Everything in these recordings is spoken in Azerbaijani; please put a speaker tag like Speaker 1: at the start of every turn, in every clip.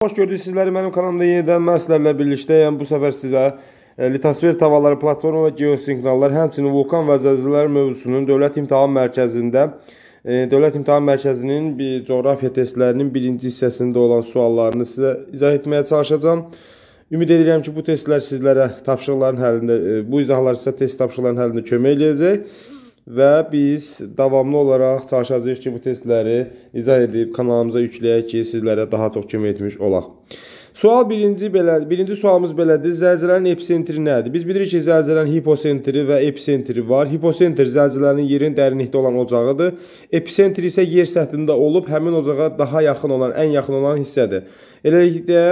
Speaker 1: Xoş gördük sizləri mənim kanalımda yenidən mən sizlərlə birlikdəyəm. Bu səfər sizə e, litasfer tavalları, platforma və geosinkrallar, həmçinin vulkan və zəlzələr mövzusunun Dövlət İmtahan Mərkəzində e, Dövlət İmtahan Mərkəzinin bir coğrafiya testlərinin birinci hissəsində olan suallarını sizə izah etməyə çalışacağım. Ümid edirəm ki, bu testlər sizlərə tapşırıqların həllində, e, bu izahlar sizə test tapşırıqlarının həllində kömək eləyəcək və biz davamlı olaraq çalışacağıq ki, bu testləri izah edib kanalımıza yükləyək ki, sizlərə daha çox kömək etmiş olaq. Sual birinci belədir. Birinci sualımız belədir. Zəlzələnin episentri nədir? Biz bilirik ki, zəlzələnin hiposentri və episentri var. Hiposentr zəlzələnin yerin dərinlikdə olan ocağıdır. Episentri isə yer səthində olub həmin ocağa daha yaxın olan, ən yaxın olan hissədir. Eləliklə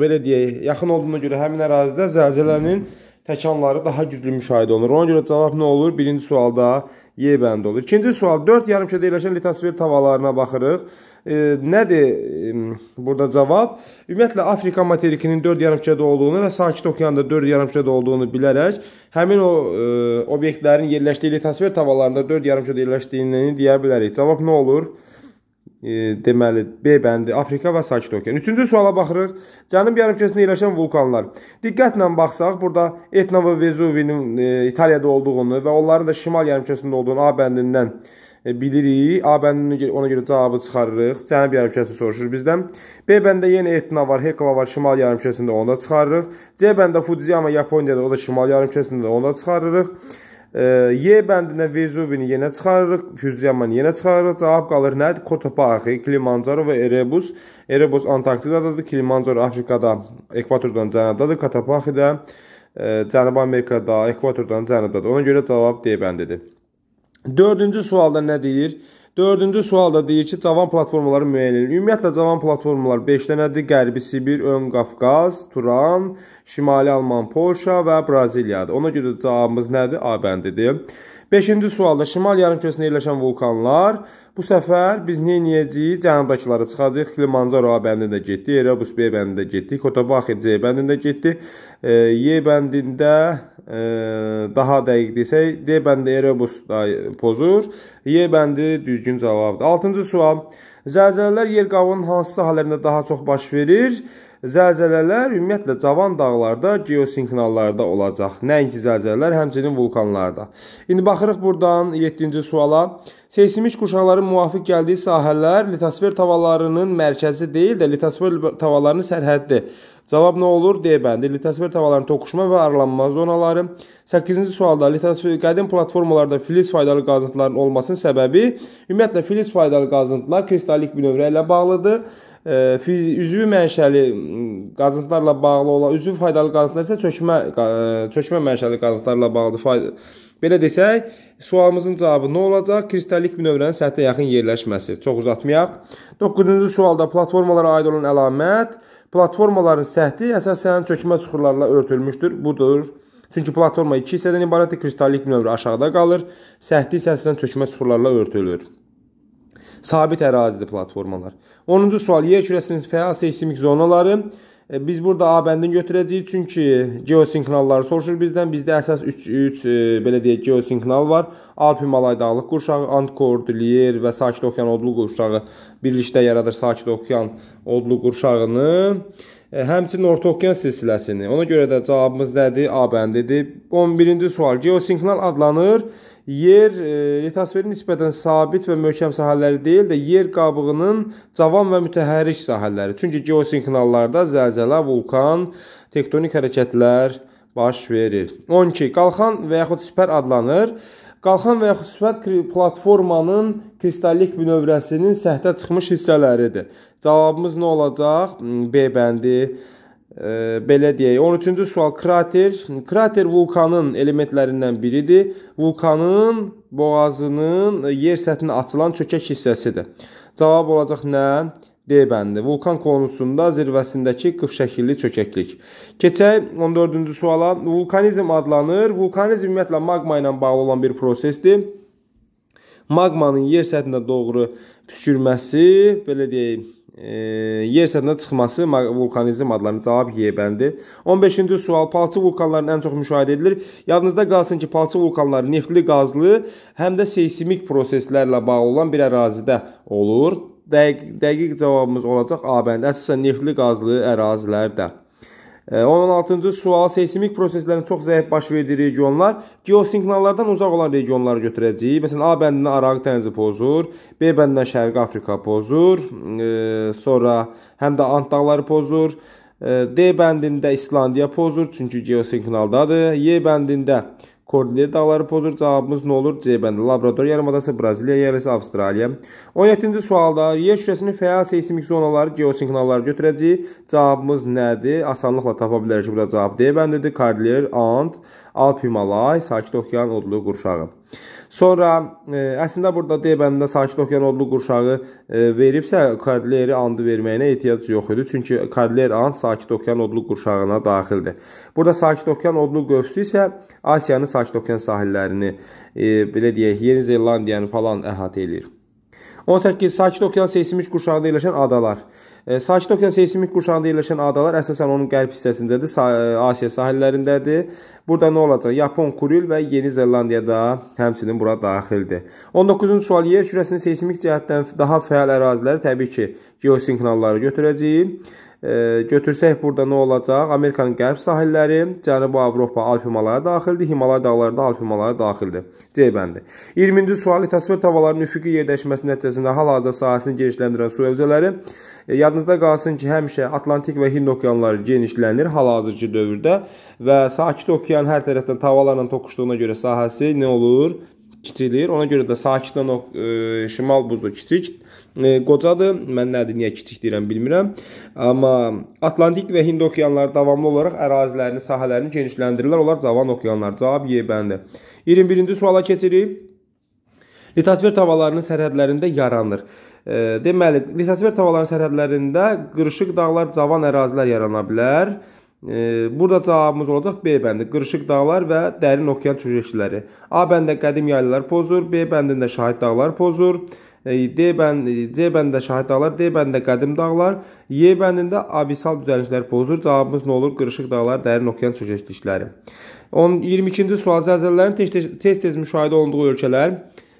Speaker 1: belə deyək, yaxın olduğuna görə həmin ərazidə zəlzələnin Hı -hı təkanları daha güclü müşahidə olunur. Ona görə cavab nə olur? Birinci sualda Y bəndi olur. İkinci sual 4 yarımkədə yerləşən litosfer tavalarına baxırıq. E, nədir e, burada cavab? Ümumiyyətlə Afrika materikinin 4 yarımkədə olduğunu və Sakit okeanda 4 yarımkədə olduğunu bilərək həmin o e, obyektlərin yerləşdiyi litosfer tavalarında 4 yarımkədə yerləşdiyini deyə bilərik. Cavab nə olur? 4 E, deməli B bəndi Afrika və Sakit okean. Üçüncü suala baxırıq. Cənub yarımkəsində yerləşən vulkanlar. Diqqətlə baxsaq, burada Etna və Vezuvinin e, İtaliyada olduğunu və onların da şimal yarımkəsində olduğunu A bəndindən e, bilirik. A bəndini ona görə cavabı çıxarırıq. Cənub yarımkəsi soruşur bizdən. B bəndə yenə Etna var, Hekla var, şimal yarımkəsində onu da çıxarırıq. C bəndə Fujiyama Yaponiyada o da şimal yarımkəsində onu da çıxarırıq. Y bəndində Vezuvini yenə çıxarırıq, Fürziyamanı yenə çıxarırıq. Cavab qalır nədir? Kotopaxi, Kilimanjaro və Erebus. Erebus Antarktidadadır, Kilimanjaro Afrikada, ekvatordan cənubdadır, Kotopaxi də e, Cənubi Amerikada, ekvatordan cənubdadır. Ona görə cavab D bəndidir. 4-cü sualda nə deyir? Dördüncü sualda deyir ki, cavan platformaları müəyyən edin. Ümumiyyətlə cavan platformalar 5 dənədir. Qərbi Sibir, Ön Qafqaz, Turan, Şimali Alman Polşa və Braziliyadır. Ona görə cavabımız nədir? A bəndidir. Beşinci sualda şimal yarımkəsində yerləşən vulkanlar. Bu səfər biz nə edəcəyik? Cənubdakıları çıxacağıq. Kilimanjaro A bəndində getdi, Erebus B bəndində getdi, Cotopaxi C bəndində getdi. E, y bəndində daha dəqiq desək, D bəndi Erebus pozur. Y bəndi düzgün cavabdır. 6-cı sual. Zəlzələlər yer qavının hansı sahələrində daha çox baş verir? Zəlzələlər ümumiyyətlə cavan dağlarda, geosinkinallarda olacaq. Nəinki zəlzələlər, həmçinin vulkanlarda. İndi baxırıq buradan 7-ci suala. Seysmik qurşaqların müvafiq gəldiyi sahələr litosfer tavalarının mərkəzi deyil də litosfer tavalarının sərhəddidir. Cavab nə olur? D bəndi. Litosfer tavalarının toqquşma və aralanma zonaları. 8-ci sualda litosfer qədim platformalarda filiz faydalı qazıntıların olmasının səbəbi ümumiyyətlə filiz faydalı qazıntılar kristallik binövrə ilə bağlıdır. E, üzvü mənşəli qazıntılarla bağlı olan üzvü faydalı qazıntılar isə çökmə e, çökmə mənşəli qazıntılarla bağlıdır. Fayda Belə desək, sualımızın cavabı nə olacaq? Kristallik binövrənin səthə yaxın yerləşməsi. Çox uzatmayaq. 9-cu sualda platformalara aid olan əlamət Platformaların səhti əsasən çökmə süxurlarla örtülmüşdür. Budur. Çünki platforma 2 hissədən ibarətdir. Kristallik nömrə aşağıda qalır. Səhti hissəsindən çökmə süxurlarla örtülür. Sabit ərazidir platformalar. 10-cu sual yer kürəsinin fəal seismik zonaları E, biz burada A bəndini götürəcəyik, çünki geosinqnalları soruşur bizdən. Bizdə əsas 3 3 e, belə deyək geosinqnal var. Alpi Malay dağlıq qurşağı, Antkord, Lier və Sakit Okean odlu qurşağı birlikdə yaradır Sakit Okean odlu qurşağını. E, həmçinin Orta Okean silsiləsini. Ona görə də cavabımız nədir? A bəndidir. 11-ci sual geosinqnal adlanır yer e, litosferin nisbətən sabit və möhkəm sahələri deyil də yer qabığının cavan və mütəhərrik sahələri. Çünki geosinkinallarda zəlzələ, vulkan, tektonik hərəkətlər baş verir. 12. Qalxan və yaxud sipər adlanır. Qalxan və yaxud sifət platformanın kristallik bünövrəsinin səhtə çıxmış hissələridir. Cavabımız nə olacaq? B bəndi. E, belə deyək. 13-cü sual krater. Krater vulkanın elementlərindən biridir. Vulkanın boğazının e, yer səthinə açılan çökək hissəsidir. Cavab olacaq nə? D bəndi. Vulkan konusunda zirvəsindəki qıf şəkilli çökəklik. Keçək 14-cü suala. Vulkanizm adlanır. Vulkanizm ümumiyyətlə maqma ilə bağlı olan bir prosesdir. Maqmanın yer səthinə doğru püskürməsi, belə deyək, e, yer səthinə çıxması vulkanizm adlanır. Cavab Y bəndir. 15-ci sual. Palçı vulkanlarının ən çox müşahidə edilir. Yadınızda qalsın ki, palçı vulkanları neftli, qazlı, həm də seysmik proseslərlə bağlı olan bir ərazidə olur. Dəqiq, dəqiq cavabımız olacaq A bəndi. Əsasən neftli, qazlı ərazilərdə. 16-cı sual seismik proseslərin çox zəif baş verdiyi regionlar geosinknallardan uzaq olan regionları götürəcəyik. Məsələn, A bəndindən Araq dənizi pozur, B bəndindən Şərqi Afrika pozur, e, sonra həm də Ant dağları pozur. E, D bəndində İslandiya pozur, çünki geosinknaldadır. Y bəndində Koordinat dağları pozur. Cavabımız nə olur? C bəndi. Labrador yarımadası, Braziliya yarısı, Avstraliya. 17-ci sualda yer şüşəsinin fəal seismik zonaları, geosinqnalları götürəcəyik. Cavabımız nədir? Asanlıqla tapa bilərik ki, burada cavab D bəndidir. Kardler, And, Alp Himalay, Sakit Okean, Odlu, Qurşağı. Sonra e, əslində burada D bəndində sakit okean odlu qurşağı e, veribsə, Kardleri andı verməyinə ehtiyac yox idi. Çünki Kardler and sakit okean odlu qurşağına daxildir. Burada sakit okean odlu qövsü isə Asiyanın sakit okean sahillərini, e, belə deyək, Yeni Zelandiyanı falan əhatə eləyir. 18 Sakit Okean seismik qurşağında yerləşən adalar. Sakit okean seysmik qurşağında yerləşən adalar əsasən onun qərb hissəsindədir, e, Asiya sahillərindədir. Burada nə olacaq? Yapon, Kuril və Yeni Zelandiya da həmçinin bura daxildir. 19-cu sual yer kürəsinin seysmik cəhətdən daha fəal əraziləri təbii ki, geosinknalları götürəcəyik. E, götürsək burada nə olacaq? Amerikanın qərb sahilləri, Cənubi Avropa Alp Himalaya daxildir, Himalay dağları da Alp Himalaya daxildir. C bəndi. 20-ci sual litosfer tavalarının üfüqi yerləşməsi nəticəsində hal-hazırda sahəsini genişləndirən su hövzələri E, yadınızda qalsın ki, həmişə Atlantik və Hind okeanları genişlənir hal-hazırki dövrdə və Sakit okean hər tərəfdən tavalarla toqquşduğuna görə sahəsi nə olur? kiçilir. Ona görə də Sakitdən o e, şimal buzu kiçik, e, qocadır. Mən nədir, niyə kiçik deyirəm bilmirəm. Amma Atlantik və Hind okeanları davamlı olaraq ərazilərini, sahələrini genişləndirirlər. Onlar cavan okeanlar. Cavab Y bəndir. 21-ci suala keçirik. Litosfer tavalarının sərhədlərində yaranır. E, deməli, litosfer tavalarının sərhədlərində qırışıq dağlar, cavan ərazilər yarana bilər. E, burada cavabımız olacaq B bəndi. Qırışıq dağlar və dərin okean çöküşləri. A bəndə qədim yaylalar pozur, B bəndində şahid dağlar pozur. E, D bənd C bəndində şahid dağlar, D bəndində qədim dağlar, Y bəndində abisal düzənliklər pozur. Cavabımız nə olur? Qırışıq dağlar, dərin okean çöküşləri. 22-ci sual zəlzələlərin tez-tez müşahidə olunduğu ölkələr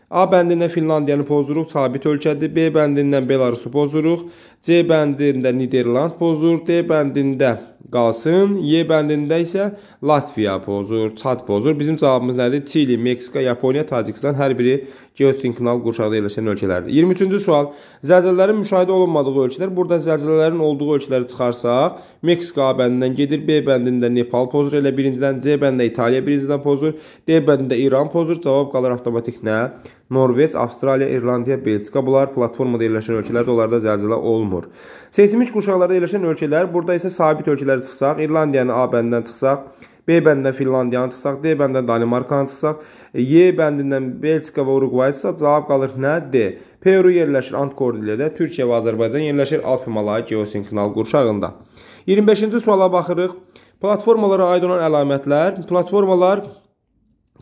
Speaker 1: A bəndində Finlandiyanı pozuruq, sabit ölkədir. B bəndindən Belarusu pozuruq. C bəndində Niderland pozur, D bəndində qalsın. Y bəndində isə Latviya pozur, Çad pozur. Bizim cavabımız nədir? Çili, Meksika, Yaponiya, Tacikistan hər biri geosinkinal qurşaqda yerləşən ölkələrdir. 23-cü sual. Zəlzələlərin müşahidə olunmadığı ölkələr. Burada zəlzələlərin olduğu ölkələri çıxarsaq, Meksika A bəndindən gedir, B bəndində Nepal pozur, elə birincidən C bəndində İtaliya birincidən pozur, D bəndində İran pozur. Cavab qalır avtomatik nə? Norveç, Avstraliya, İrlandiya, Belçika bunlar platformada yerləşən ölkələrdir. Onlarda zəlzələ olmur. Seysmik qurşaqlarda yerləşən ölkələr, burada isə sabit ölkələr çıxsaq, İrlandiyanı A bəndindən çıxsaq, B bəndində Finlandiyanı çıxsaq, D bəndində Danimarkanı çıxsaq, Y e bəndindən Belçika və Uruqvay çıxsa, cavab qalır nə? D. Peru yerləşir Ant kordillərdə, Türkiyə və Azərbaycan yerləşir Alp Himalaya geosinkinal qurşağında. 25-ci suala baxırıq. Platformalara aid olan əlamətlər, platformalar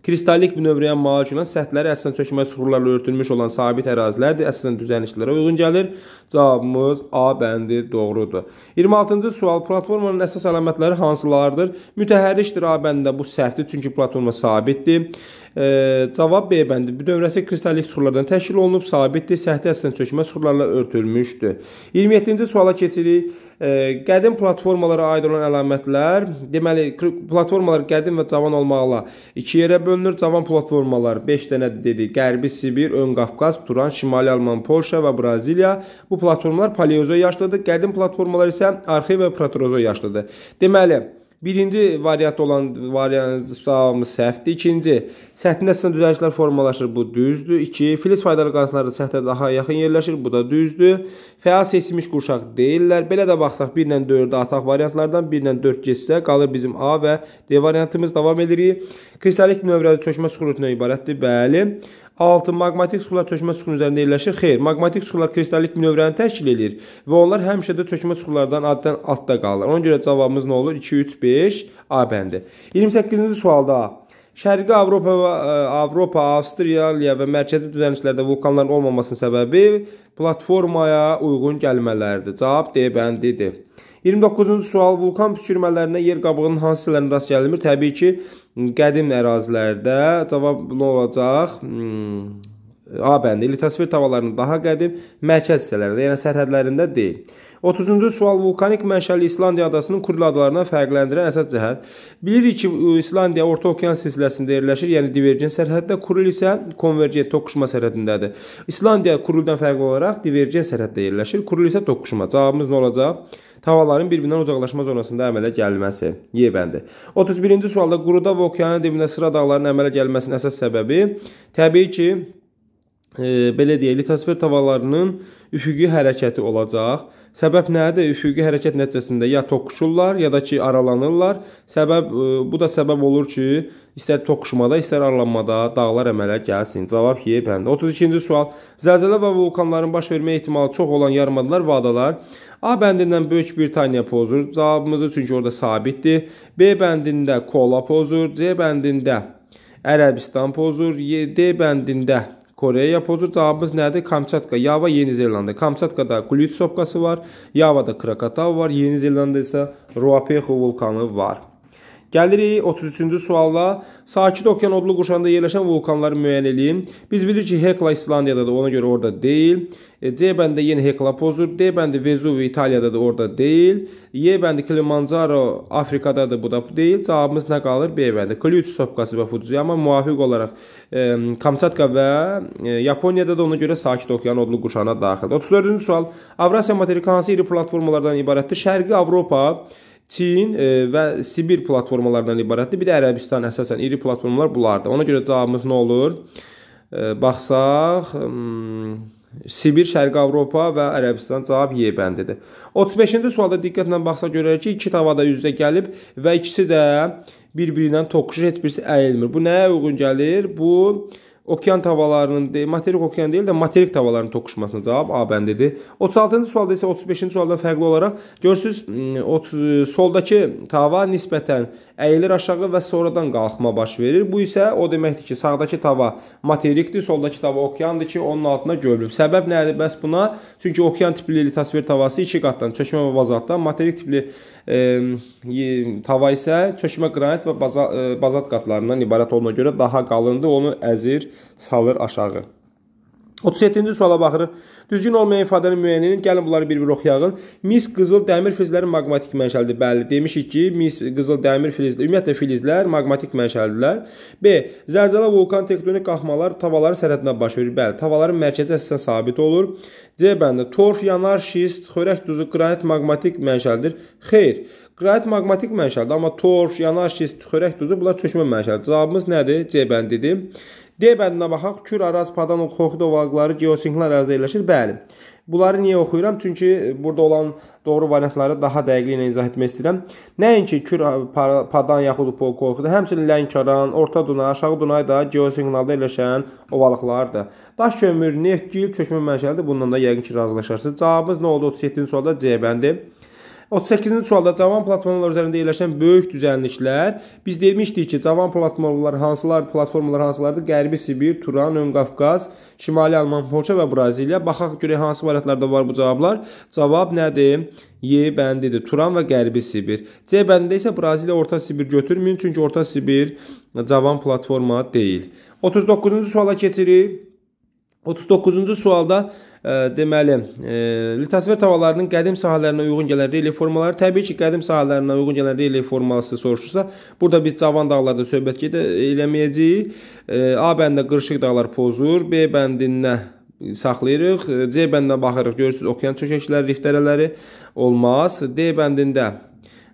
Speaker 1: Kristallik bünövrəyə malik olan səthləri əsasən çökmə süxurlarla örtülmüş olan sabit ərazilərdir. Əsasən düzənişlərə uyğun gəlir. Cavabımız A bəndi doğrudur. 26-cı sual platformanın əsas əlamətləri hansılardır? Mütəhərrişdir A bəndində bu səhvdir, çünki platforma sabitdir. E, cavab B bəndi. Bünövrəsi kristallik süxurlardan təşkil olunub, sabitdir. Səhhəti əsasən çökmə süxurlarla örtülmüşdür. 27-ci suala keçirik. Qədim platformalara aid olan əlamətlər, deməli platformalar qədim və cavan olmaqla iki yerə bölünür. Cavan platformalar 5 dənədir dedi. Qərbi Sibir, Ön Qafqaz, Turan, Şimali Alman, Polşa və Braziliya. Bu platformalar paleozoy yaşlıdır. Qədim platformalar isə arxev və proterozoy yaşlıdır. Deməli Birinci variant olan variant sualımız səhvdir. İkinci, səthində sınan düzəlişlər formalaşır. Bu düzdür. 2. Filiz faydalı qanatları səthə daha yaxın yerləşir. Bu da düzdür. Fəal seçilmiş qurşaq deyillər. Belə də baxsaq 1 ilə 4 ataq variantlardan 1 ilə 4 getsə qalır bizim A və D variantımız davam edirik. Kristalik növrəli çökmə suxurutuna ibarətdir. Bəli. A6 maqmatik suxurlar çökmə suxurun üzərində yerləşir. Xeyr, maqmatik suxurlar kristallik minövrəni təşkil edir və onlar həmişə də çökmə suxurlardan addan altda qalır. Ona görə cavabımız nə olur? 2 3 5 A bəndi. 28-ci sualda Şərqi Avropa və e, Avropa, Avstraliya və mərkəzi düzənliklərdə vulkanların olmamasının səbəbi platformaya uyğun gəlmələridir. Cavab D bəndidir. 29-cu sual vulkan püskürmələrinə yer qabığının hansılarına rast gəlinmir? Təbii ki, qədim ərazilərdə cavab nə olacaq? Hmm. A bəndi ili təsvir tavalarının daha qədim mərkəz hissələrində, yəni sərhədlərində deyil. 30-cu sual vulkanik mənşəli İslandiya adasının Kuril adalarından fərqləndirən əsas cəhət. Bilirik ki, İslandiya Orta Okean silsiləsində yerləşir, yəni divergent sərhəddə, Kuril isə konvergent toqquşma sərhədindədir. İslandiya Kurildən fərqli olaraq divergent sərhəddə yerləşir, Kuril isə toqquşma. Cavabımız nə olacaq? Havaların bir-birindən uzaqlaşma zonasında əmələ gəlməsi. Y bəndi. 31-ci sualda quruda və okeanın dibində sıra dağlarının əmələ gəlməsinin əsas səbəbi təbii ki, e, belə deyək, litosfer tavalarının üfüqi hərəkəti olacaq. Səbəb nədir? Üfüqi hərəkət nəticəsində ya toqquşurlar, ya da ki aralanırlar. Səbəb e, bu da səbəb olur ki, istər toqquşmada, istər aralanmada dağlar əmələ gəlsin. Cavab Y bəndi. 32-ci sual. Zəlzələ və vulkanların baş vermə ehtimalı çox olan yarımadalar və adalar A bəndindən Böyük Britaniya pozur. Cavabımızı çünki orada sabitdir. B bəndində Kola pozur. C bəndində Ərəbistan pozur. D bəndində Koreya yapozur. Cavabımız nədir? Kamçatka, Yava, Yeni Zelandiya. Kamçatkada Kulyut sopkası var, Yavada Krakatav var, Yeni Zelandiyada isə Ruapehu vulkanı var. Gəlirik 33-cü sualla. Sakit Okean Odlu quşanda yerləşən vulkanları müəyyən eləyin. Biz bilirik ki, Hekla İslandiyadadır, ona görə orada deyil. C e, bəndi yenə Hekla pozur. D bəndi Vezuvi İtaliyadadır, orada deyil. Y bəndi Kilimanjaro Afrikadadır, bu da deyil. Cavabımız nə qalır? B bəndi. Klyuç sopkası və Fudziyama müvafiq olaraq e, Kamçatka və e, Yaponiyada da ona görə Sakit Okean Odlu quşana daxildir. 34-cü sual. Avrasiya materiki hansı iri platformalardan ibarətdir? Şərqi Avropa Çin e, və Sibir platformalarından ibarətdir. Bir də Ərəbistan əsasən iri platformalar bunlardır. Ona görə cavabımız nə olur? E, baxsaq, hmm, Sibir, Şərqi Avropa və Ərəbistan cavab Y bəndidir. 35-ci sualda diqqətlə baxsa görərik ki, iki tavada üz-üzə gəlib və ikisi də bir-birindən toqquşur, heç birisi əyilmir. Bu nəyə uyğun gəlir? Bu Okean tavalarının, materik okean deyil də materik tavalarının toqquşmasına cavab A bəndidir. 36-cı sualda isə 35-ci sualdan fərqli olaraq görürsüz, 30 soldakı tava nisbətən əyilir aşağı və sonradan qalxma baş verir. Bu isə o deməkdir ki, sağdakı tava materikdir, soldakı tava okeandır ki, onun altına gömülüb. Səbəb nədir bəs buna? Çünki okean tipli tasvir tavası 2 qatdan çökmə və vazatdan materik tipli Tava isə çökmə qranit və bazalt qatlarından ibarət olduğuna görə daha qalındır, onu əzir, salır aşağı. 37-ci suala baxırıq. Düzgün olmayan ifadənin müəyyəninin gəlin bunları bir-bir oxuyaq. Mis qızıl dəmir filizləri maqmatik mənşəlidir. Bəli, demişik ki, mis qızıl dəmir filizləri, ümumiyyətlə filizlər maqmatik mənşəlidirlər. B. Zəlzələ, vulkan, tektonik qalxmalar tavaların sərhədində baş verir. Bəli, tavaların mərkəzi əsasən sabit olur. C bəndi torf, yanar, şist, xörək duzu, qranit maqmatik mənşəlidir. Xeyr. Qranit maqmatik mənşəlidir, amma torf, yanar, şist, xörək duzu bunlar çökmə mənşəlidir. Cavabımız nədir? C bəndidir. D bəndinə baxaq. Kür, Araz, Padanov, Xoxdov ağları geosinklar arasında yerləşir. Bəli. Bunları niyə oxuyuram? Çünki burada olan doğru variantları daha dəqiqliklə izah etmək istəyirəm. Nəinki Kür, Padan yaxud Polkovda, həmçinin Lənkəran, Orta Dunay, Aşağı Dunay da geosinqalda yerləşən ovalıqlardır. Daş kömür, neft, gil çökmə mənşəlidir. Bundan da yəqin ki razılaşarsınız. Cavabımız nə oldu? 37-ci sualda C bəndi. 38-ci sualda cavan platformalar üzərində yerləşən böyük düzənliklər. Biz demişdik ki, cavan platformalar hansılar, platformalar hansılardır? Qərbi Sibir, Turan, Ön Qafqaz, Şimali Alman, Polşa və Braziliya. Baxaq görək hansı variantlarda var bu cavablar. Cavab nədir? Y bəndidir. Turan və Qərbi Sibir. C bəndində isə Braziliya Orta Sibir götürməyin, çünki Orta Sibir cavan platforma deyil. 39-cu suala keçirik. 39-cu sualda ə, e, deməli, ə, e, litasfer tavalarının qədim sahələrinə uyğun gələn relyef formaları, təbii ki, qədim sahələrinə uyğun gələn relyef forması soruşursa, burada biz Cavan dağlarda söhbət gedə eləməyəcəyik. Ə, e, A bəndində qırışıq dağlar pozur, B bəndində saxlayırıq. C bəndinə baxırıq. Görürsüz, okean çökəkləri, rift dərələri olmaz. D bəndində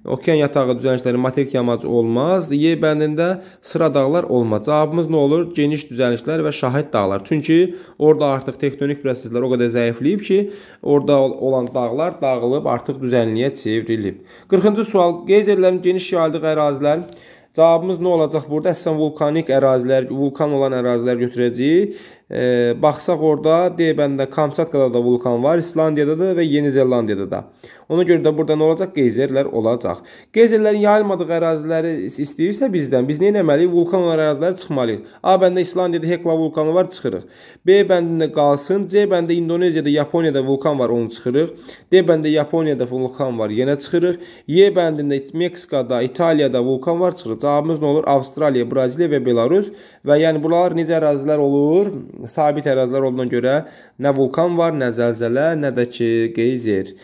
Speaker 1: Okean yatağı düzənişləri materik yamacı olmaz. Y bəndində sıra dağlar olmaz. Cavabımız nə olur? Geniş düzənişlər və şahid dağlar. Çünki orada artıq tektonik proseslər o qədər zəifləyib ki, orada olan dağlar dağılıb artıq düzənliyə çevrilib. 40-cı sual: Geyzerlərin geniş yayıldığı ərazilər Cavabımız nə olacaq burada? Əsasən vulkanik ərazilər, vulkan olan ərazilər götürəcəyik. E, baxsaq orada Debəndə, Kamçatkada da vulkan var, İslandiyada da və Yeni Zelandiyada da. Ona görə də burada nə olacaq? Geyzerlər olacaq. Geyzerlərin yayılmadığı əraziləri istəyirsə bizdən, biz nə etməliyik? Vulkan olan ərazilərə çıxmalıyıq. A bəndə İslandiyada Hekla vulkanı var, çıxırıq. B bəndində qalsın. C bəndə İndoneziyada, Yaponiyada vulkan var, onu çıxırıq. D bəndə Yaponiyada vulkan var, yenə çıxırıq. Y bəndində Meksikada, İtaliyada vulkan var, çıxırıq. Cavabımız nə olur? Avstraliya, Braziliya və Belarus və yəni buralar necə ərazilər olur? sabit ərazilər olduğuna görə nə vulkan var, nə zəlzələ, nə də ki geyzer.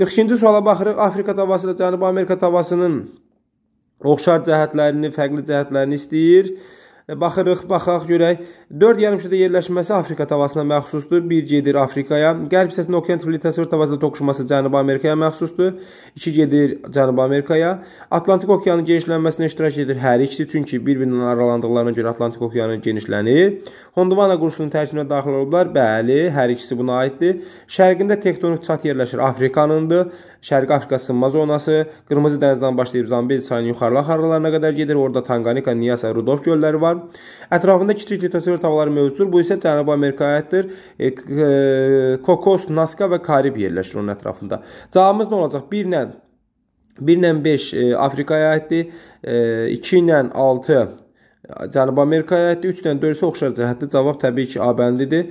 Speaker 1: 42-ci suala baxırıq. Afrika tavası ilə Cənubi Amerika tavasının oxşar cəhətlərini, fərqli cəhətlərini istəyir. E, baxırıq, baxaq, görək. 4 yarımşüdə yerləşməsi Afrika tavasına məxsusdur. 1 gedir Afrikaya. Qərb hissəsində okean tipli təsvir tavasında toqquşması Cənubi Amerikaya məxsusdur. 2 gedir Cənubi Amerikaya. Atlantik okeanın genişlənməsinə iştirak edir hər ikisi, çünki bir-birindən aralandıqlarına görə Atlantik okeanı genişlənir. Hondvana qurşunun tərkibinə daxil olublar. Bəli, hər ikisi buna aiddir. Şərqində tektonik çat yerləşir Afrikanındır. Şərqi Afrika sınma zonası Qırmızı dənizdən başlayıb Zambil çayının yuxarı axarlarına qədər gedir. Orada Tanqanika, Niyasa, Rudolf gölləri var. Ətrafında kiçik litosfer tavaları mövcuddur. Bu isə Cənubi Amerikaya aiddir. E, e, Kokos, Naska və Karib yerləşir onun ətrafında. Cavabımız nə olacaq? 1 ilə 1 ilə 5 e, Afrikaya aiddir. 2 ilə 6 Cənubi Amerikaya aiddir. 3 dən 4-ü oxşar cəhətli cavab təbii ki, A bəndidir.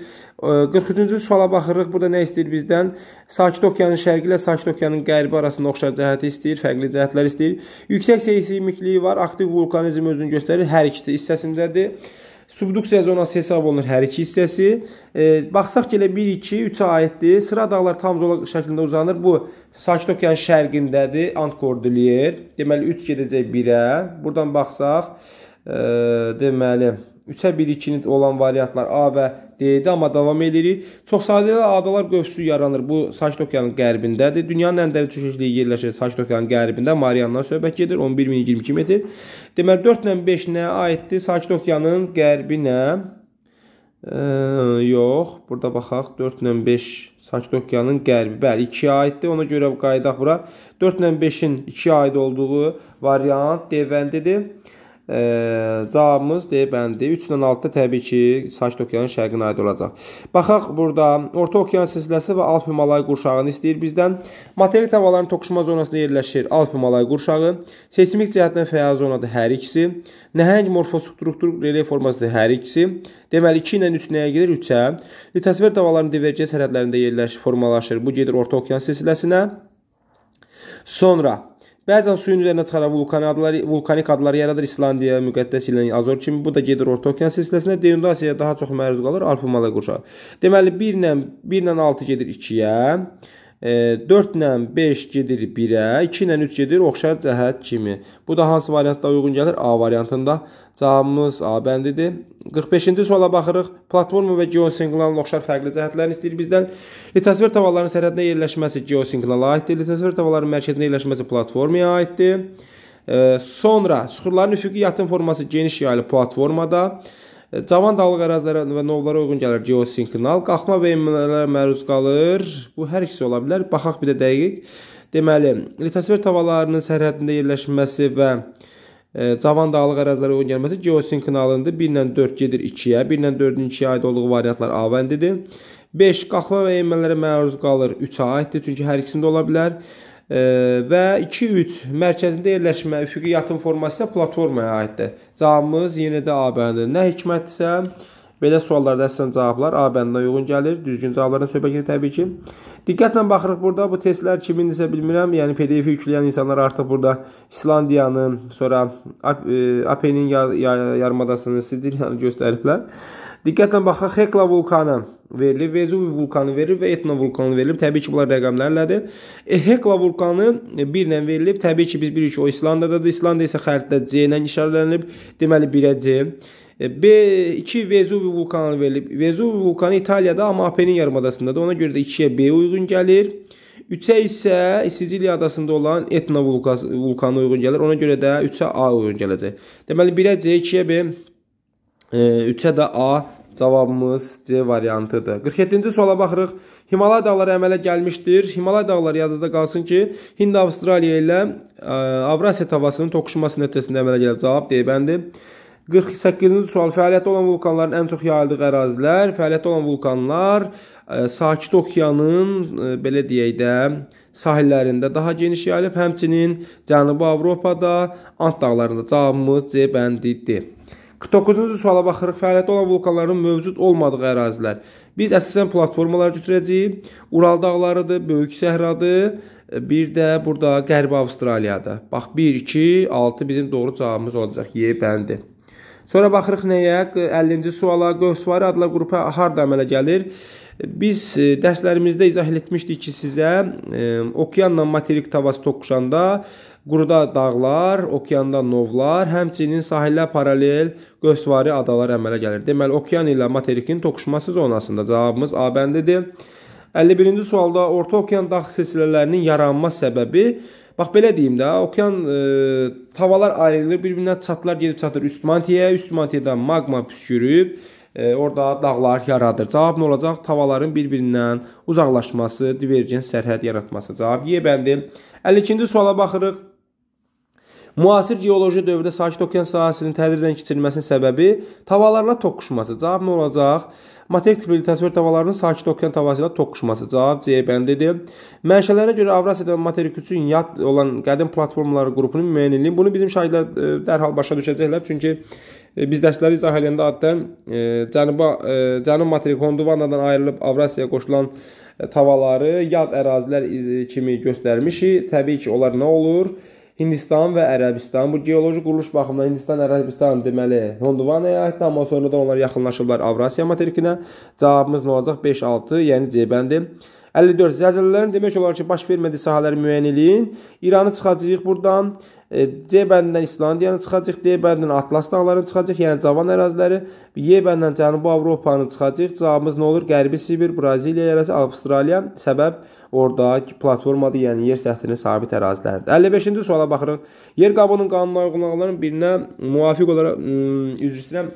Speaker 1: 43-cü suala baxırıq. Burada nə istəyir bizdən? Sakit okeanın şərqi ilə Sakit okeanın qərbi arasında oxşar cəhəti istəyir, fərqli cəhətlər istəyir. Yüksək seysmikliyi var, aktiv vulkanizm özünü göstərir, hər ikisi hissəsindədir. Subduksiya zonası hesab olunur hər iki hissəsi. E, baxsaq ki, elə 1 2 3-ə aiddir. Sıra dağlar tam zolaq şəklində uzanır. Bu Sakit okeanın şərqindədir, Antkordilyer. Deməli 3 gedəcək 1-ə. Burdan baxsaq deməli 3-ə 1-2-ni olan variantlar A və D-dir, amma davam edirik. Çoxsaylı adalar qövsü yaranır. Bu Sakit Okeanın qərbindədir. Dünyanın ən dərin çökəkliyi yerləşir Sakit Okeanın qərbində. Mariandan söhbət gedir. 11022 metr. Deməli 4 ilə 5 nəyə aiddir? Sakit Okeanın qərbinə e, yox. Burada baxaq 4 ilə 5 Sakit Okeanın qərbi. Bəli, 2-yə aiddir. Ona görə qayıdaq bura. 4 ilə 5-in 2-yə aid olduğu variant D vəndidir. Ə, cavabımız D bəndi. 3-dən 6-da təbii ki, Sakit Okeanın şərqinə aid olacaq. Baxaq burada Orta Okean silsiləsi və Alp Himalay qurşağını istəyir bizdən. Materik havaların toqquşma zonasında yerləşir Alp Himalay qurşağı. Seismik cəhətdən fəal zonadır hər ikisi. Nəhəng morfostruktur relyef formasıdır hər ikisi. Deməli 2 ilə 3 nəyə gedir? 3-ə. Litosfer havaların divergent sərhədlərində yerləşir, formalaşır. Bu gedir Orta Okean silsiləsinə. Sonra Bəzən suyun üzərinə çıxaran vulkan adları, vulkanik adlar yaradır. İslandiya, müqəddəs İlən, Azor kimi. Bu da gedir Orta Okean silsiləsinə, deundasiyaya daha çox məruz qalır, Alpumala qurşağı. Deməli 1 ilə 1 ilə 6 gedir 2-yə. 4 ilə 5 gedir 1-ə, 2 ilə 3 gedir oxşar cəhət kimi. Bu da hansı variantda uyğun gəlir? A variantında cavabımız A bəndidir. 45-ci suala baxırıq. Platforma və geosinqlanın oxşar fərqli cəhətlərini istəyir bizdən. Litosfer tavalarının sərhədinə yerləşməsi geosinqlana aiddir. Litosfer tavalarının mərkəzinə yerləşməsi platformaya aiddir. E, sonra süxurların üfüqi yatın forması geniş yaylı platformada. E, Cavan dalıq ərazilərə və novlara uyğun gəlir geosinklinal. Qalxma və enmələrə məruz qalır. Bu hər ikisi ola bilər. Baxaq bir də dəqiq. Deməli, litosfer tavalarının sərhədində yerləşməsi və e, Cavan dağlıq ərazilərə uyğun gəlməsi geosinkinalındır. 1 ilə 4 gedir 2-yə, 1 ilə 4-ün 2-yə aid olduğu variantlar A vəndidir. 5 qalxma və enmələrə məruz qalır 3-ə aiddir, çünki hər ikisində ola bilər və 2-3 mərkəzində yerləşmə üfüqi yatım forması isə platformaya aiddir. Cavabımız yenə də A bəndidir. Nə hikmətdirsə belə suallarda əslən cavablar A bəndinə uyğun gəlir. Düzgün cavablardan söhbət gedir təbii ki. Diqqətlə baxırıq burada. Bu testlər kimindirsə bilmirəm. Yəni PDF-i yükləyən insanlar artıq burada İslandiyanı, sonra AP-nin e, yarımadasını, Siciliyanı göstəriblər. Diqqətlə baxaq, Hekla vulkanı verilib, Vezuvi vulkanı verilib və Etna vulkanı verilib. Təbii ki, bunlar rəqəmlərlədir. E, Hekla vulkanı 1 ilə verilib. Təbii ki, biz bilirik ki, o İslandadadır. İslanda isə xəritdə C ilə işarələnib. Deməli 1-ə C. E, B 2 Vezuvi vulkanı verilib. Vezuvi vulkanı İtaliyada, amma Apennin yarımadasındadır. Ona görə də 2-yə B uyğun gəlir. 3-ə isə Siciliya adasında olan Etna vulkanı uyğun gəlir. Ona görə də 3-ə A uyğun gələcək. Deməli 1-ə C, 2-yə B, 3-ə e, də A Cavabımız C variantıdır. 47-ci suala baxırıq. Himalay dağları əmələ gəlmişdir. Himalay dağları yadınızda qalsın ki, Hind Avstraliya ilə ə, e, Avrasiya tavasının toqquşması nəticəsində əmələ gəlib. Cavab D bəndi. 48-ci sual. Fəaliyyətdə olan vulkanların ən çox yayıldığı ərazilər, fəaliyyətdə olan vulkanlar ə, e, Sakit okeanın ə, e, belə deyək də sahillərində daha geniş yayılıb, həmçinin Cənubi Avropada, Ant dağlarında. Cavabımız C bəndidir. 49-cu suala baxırıq. Fəaliyyətdə olan vulkanların mövcud olmadığı ərazilər. Biz əsasən platformalar götürəcəyik. Ural dağlarıdır, Böyük Səhradır, bir də burada Qərbi Avstraliyadır. Bax 1 2 6 bizim doğru cavabımız olacaq. Y bəndi. Sonra baxırıq nəyə? 50-ci suala Qövsvari adlı qrupa harda əmələ gəlir? Biz e, dərslərimizdə izah etmişdik ki, sizə e, okeanla materik tavası toqquşanda e, Quruda dağlar, okeanda novlar, həmçinin sahilə paralel qösvari adalar əmələ gəlir. Deməli, okean ilə materikin toqquşması zonasında cavabımız A bəndidir. 51-ci sualda orta okean dağ silsilələrinin yaranma səbəbi Bax belə deyim də, okean e, tavalar ayrılır, bir-birindən çatlar gedib çatır üst mantiyaya, üst mantiyadan magma püskürüb, e, orada dağlar yaradır. Cavab nə olacaq? Tavaların bir-birindən uzaqlaşması, divergent sərhəd yaratması. Cavab Y bəndi. 52-ci suala baxırıq. Müasir geoloji dövrdə Sakit Okean sahəsinin tədricən kiçilməsinin səbəbi tavalarla toqquşması. Cavab nə olacaq? Materik tipli litosfer tavalarının Sakit Okean tavası ilə toqquşması. Cavab C bəndidir. Mənşələrə görə Avrasiyada materik üçün yad olan qədim platformaları qrupunun müəyyənliyi. Bunu bizim şahidlər e, dərhal başa düşəcəklər, çünki e, biz dərsləri izah edəndə adətən e, cənuba cənub materik Honduranadan ayrılıb Avrasiyaya qoşulan tavaları yad ərazilər kimi göstərmişik. Təbii ki, onlar nə olur? Hindistan və Ərəbistan. Bu geoloji quruluş baxımından Hindistan, Ərəbistan deməli Hondvanaya aiddir, amma sonradan onlar yaxınlaşıblar Avrasiya materikinə. Cavabımız nə olacaq? 5-6, yəni C bəndir. 54. Zəlzələlərin demək olar ki, baş vermədiyi sahələri müəyyən eləyin. İranı çıxacağıq burdan. E, C bəndindən İslandiyanı çıxacaq, D bəndindən Atlas dağlarını çıxacaq, yəni cavan əraziləri, Y bəndindən Cənubi Avropanı çıxacaq. Cavabımız nə olur? Qərbi Sibir, Braziliya yarası, Avstraliya. Səbəb ordakı platformada, yəni yer səthinin sabit əraziləridir. 55-ci suala baxırıq. Yer qabının qanuna uyğunluqlarının birinə müvafiq olaraq üzr istəyirəm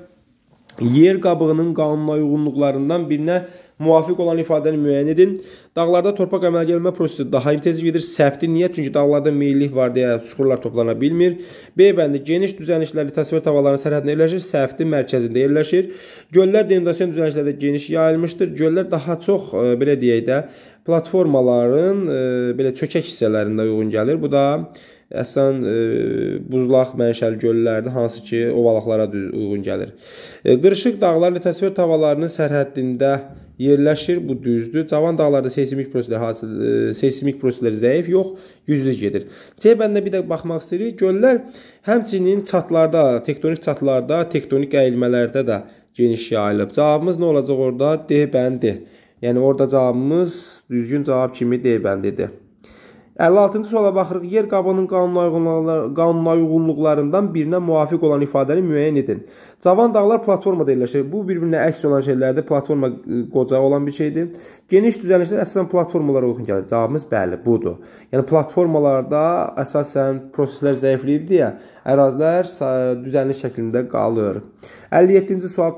Speaker 1: yer qabığının qanuna uyğunluqlarından birinə müvafiq olan ifadəni müəyyən edin. Dağlarda torpaq əmələ gəlmə prosesi daha intensiv gedir. Səhvdir. Niyə? Çünki dağlarda meyillik var deyə suxurlar toplana bilmir. B bəndi geniş düzənliklərli təsvir tavalarının sərhədində yerləşir, səhvdir mərkəzində yerləşir. Göllər denudasiyon düzənliklərdə geniş yayılmışdır. Göllər daha çox e, belə deyək də platformaların e, belə çökək hissələrində uyğun gəlir. Bu da Əsasən e, buzlaq mənşəli göllərdir, hansı ki, o balıqlara düz uyğun gəlir. E, qırışıq dağlar litosfer tavalarının sərhəddində yerləşir, bu düzdür. Cavan dağlarda seismik proseslər hadisə e, seismik proseslər zəif yox, güclü gedir. C bəndinə bir də baxmaq istəyirik. Göllər həmçinin çatlarda, tektonik çatlarda, tektonik əyilmələrdə də geniş yayılıb. Cavabımız nə olacaq orada? D bəndi. Yəni orada cavabımız düzgün cavab kimi D bəndidir. 56-cı suala baxırıq. Yer qabının qanuna uyğunluqlarından birinə müvafiq olan ifadəni müəyyən edin. Cavan dağlar platformada yerləşir. Bu bir-birinə əks olan şeylərdir. Platforma e, qocağı olan bir şeydir. Geniş düzənliklər əsasən platformalara uyğun gəlir. Cavabımız bəli, budur. Yəni platformalarda əsasən proseslər zəifləyib deyə ərazilər düzənli şəklində qalır. 57-ci sual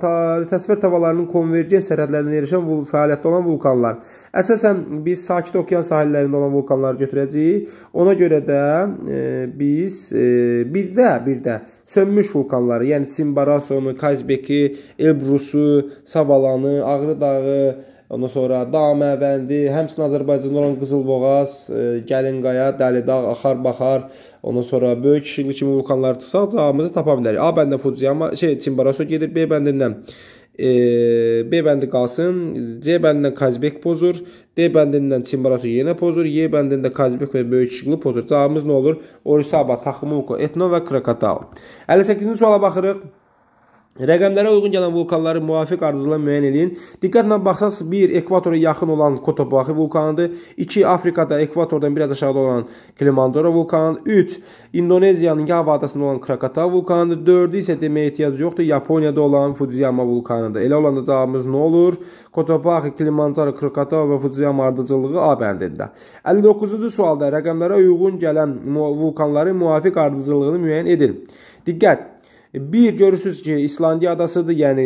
Speaker 1: təsvir tavalarının konvergensiya sərhədlərində yerləşən fəaliyyətdə olan vulkanlar. Əsasən biz Sakit Okean sahillərində olan vulkanları götürəcəyik. Ona görə də e, biz e, bir də bir də sönmüş vulkanları, yəni Çimbarasu Trabzonu, Kazbeki, Elbrusu, Savalanı, Ağrı dağı, ondan sonra Daməvəndi, həmçinin Azərbaycanda olan Qızılboğaz, e, Gəlinqaya, Dəlidağ, Axar-Baxar, Ondan sonra böyük işıqlı kimi vulkanlar çıxsaq cavabımızı tapa bilərik. A bəndə Fujiyama, şey Timbarasu gedir B bəndindən. E, B bəndi qalsın. C bəndindən Kazbek pozur. D bəndindən Timbarasu yenə pozur. Y bəndində Kazbek və böyük işıqlı pozur. Cavabımız nə olur? Orisaba, Taxumuko, Etno və Krakatau. 58-ci suala baxırıq. Rəqəmlərə uyğun gələn vulkanları müvafiq ardıcıla müəyyən edin. Diqqətlə baxsaz, 1. Ekvatora yaxın olan Cotopaxi vulkanıdır. 2. Afrikada ekvatordan biraz aşağıda olan Kilimanjaro vulkanı. 3. İndoneziyanın Java adasında olan Krakatau vulkanıdır. 4. isə deməyə ehtiyac yoxdur. Yaponiyada olan Fujiyama vulkanıdır. Elə olanda cavabımız nə olur? Cotopaxi, Kilimanjaro, Krakatau və Fujiyama ardıcılığı A bəndində. 59-cu sualda rəqəmlərə uyğun gələn vulkanların müvafiq ardıcılığını müəyyən edin. Diqqət! E, bir görürsüz ki, İslandiya adasıdır, yəni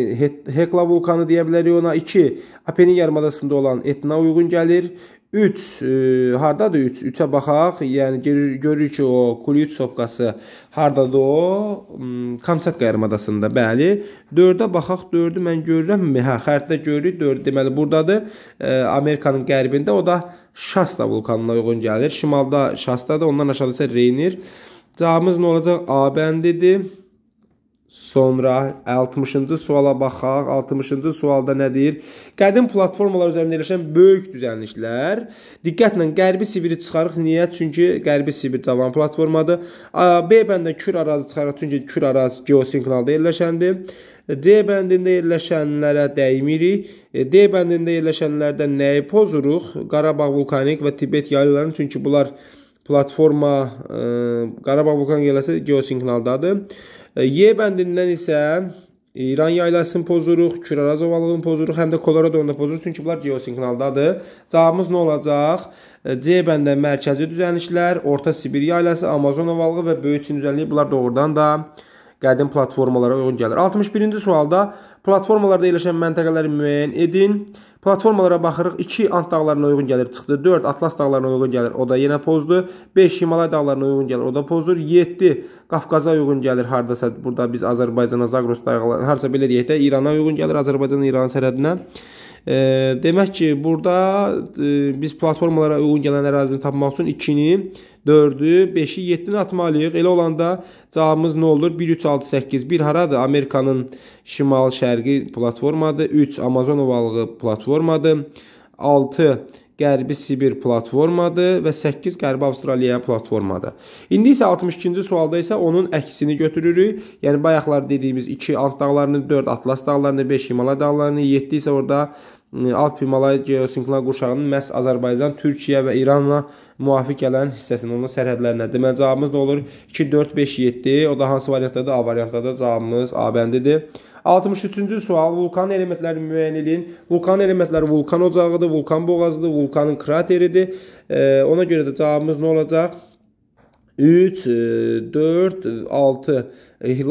Speaker 1: Hekla vulkanı deyə bilərik ona. 2 Apenin yarımadasında olan Etna uyğun gəlir. 3 e, hardadır 3? Üç? 3-ə baxaq. Yəni görür, görürük ki, o Kulyut sopkası hardadır o? Hmm, Kamçatka yarımadasında, bəli. 4-ə baxaq. 4-ü mən görürəmmi? Hə, xəritədə görürük. 4 deməli burdadır. E, Amerikanın qərbində o da Şasta vulkanına uyğun gəlir. Şimalda Şastadır, ondan aşağıda isə Reynir. Cavabımız nə olacaq? A bəndidir. Sonra 60-cı suala baxaq. 60-cı sualda nə deyir? Qədim platformalar üzərində yerləşən böyük düzənliklər diqqətlə Qərbi Sibiri çıxarıq. Niyə? Çünki Qərbi Sibir cavan platformadır. B bəndə Kür ərazi çıxarıq. Çünki Kür ərazi geosinklada yerləşəndir. D bəndində yerləşənlərə dəymirik. E, D bəndində yerləşənlərdən nəyi pozuruq? Qarabağ vulkanik və Tibet yaylalarını. Çünki bunlar platforma ə, e, Qarabağ vulkan yerləşsə geosinkladadır. E, y bəndindən isə İran yaylasını pozuruq, Kürəraz ovalığını pozuruq, həm də Kolorado-nu pozuruq, çünki bunlar geosinknaldadır. Cavabımız nə olacaq? E, C bəndə mərkəzi düzənişlər, Orta Sibir yaylası, Amazon ovalığı və böyük Çin düzənliyi bunlar doğrudan da qədim platformalara uyğun gəlir. 61-ci sualda platformalarda yerləşən məntəqələri müəyyən edin Platformalara baxırıq. 2 Ant dağlarına uyğun gəlir, çıxdı. 4 Atlas dağlarına uyğun gəlir, o da yenə pozdur. 5 Himalay dağlarına uyğun gəlir, o da pozdur. 7 Qafqaza uyğun gəlir, hardasa burada biz Azərbaycana, Zagros dağları, harsa belə deyək də, İrana uyğun gəlir, Azərbaycan İran sərhədinə. E, demək ki, burada e, biz platformalara uyğun gələn ərazini tapmaq üçün 2-ni 4-ü, 5-i 7-ni atmalıyıq. Elə olanda cavabımız nə olur? 1 3 6 8 1 haradır? Amerikanın şimal-şərqi platformadır. 3 Amazon ovalığı platformadır. 6 Qərbi Sibir platformadır və 8 Qərbi Avstraliya platformadır. İndi isə 62-ci sualda isə onun əksini götürürük. Yəni bayaqlar dediyimiz 2 Ant dağlarını, 4 Atlas dağlarını, 5 Himalay dağlarını, 7 isə orada Alp Himalay geosinklon qurşağının məhz Azərbaycan, Türkiyə və İranla müvafiq gələn hissəsinin onun sərhədlərinə. Deməli cavabımız nə olur? 2 4 5 7. O da hansı variantdadır? A variantdadır. Cavabımız A bəndidir. 63-cü sual vulkan elementləri müəyyən edin. Vulkan elementləri vulkan ocağıdır, vulkan boğazıdır, vulkanın krateridir. E, ona görə də cavabımız nə olacaq? 3, 4, 6.